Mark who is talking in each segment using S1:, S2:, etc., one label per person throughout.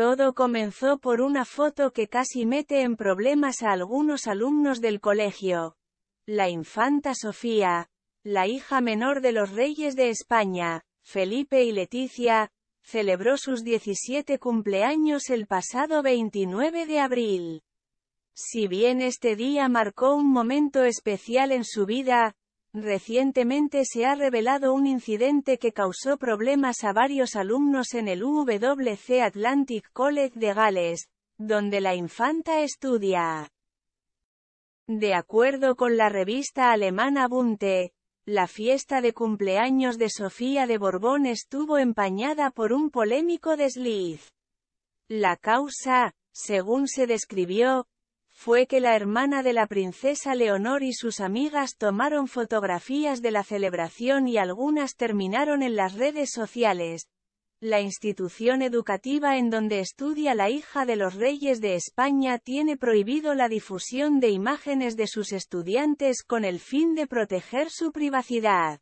S1: Todo comenzó por una foto que casi mete en problemas a algunos alumnos del colegio. La infanta Sofía, la hija menor de los reyes de España, Felipe y Leticia, celebró sus 17 cumpleaños el pasado 29 de abril. Si bien este día marcó un momento especial en su vida, Recientemente se ha revelado un incidente que causó problemas a varios alumnos en el WC Atlantic College de Gales, donde la infanta estudia. De acuerdo con la revista alemana Bunte, la fiesta de cumpleaños de Sofía de Borbón estuvo empañada por un polémico desliz. La causa, según se describió, fue que la hermana de la princesa Leonor y sus amigas tomaron fotografías de la celebración y algunas terminaron en las redes sociales. La institución educativa en donde estudia la hija de los reyes de España tiene prohibido la difusión de imágenes de sus estudiantes con el fin de proteger su privacidad.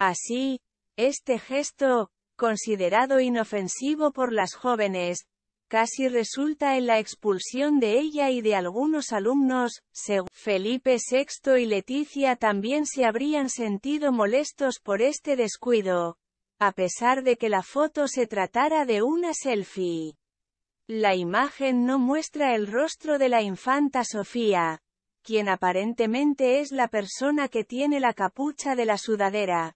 S1: Así, este gesto, considerado inofensivo por las jóvenes, casi resulta en la expulsión de ella y de algunos alumnos, según Felipe VI y Leticia también se habrían sentido molestos por este descuido, a pesar de que la foto se tratara de una selfie. La imagen no muestra el rostro de la infanta Sofía, quien aparentemente es la persona que tiene la capucha de la sudadera.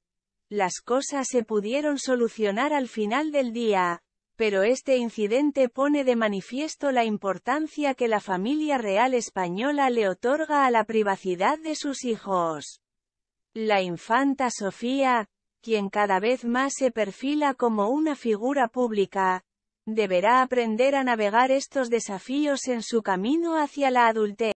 S1: Las cosas se pudieron solucionar al final del día, pero este incidente pone de manifiesto la importancia que la familia real española le otorga a la privacidad de sus hijos. La infanta Sofía, quien cada vez más se perfila como una figura pública, deberá aprender a navegar estos desafíos en su camino hacia la adultez.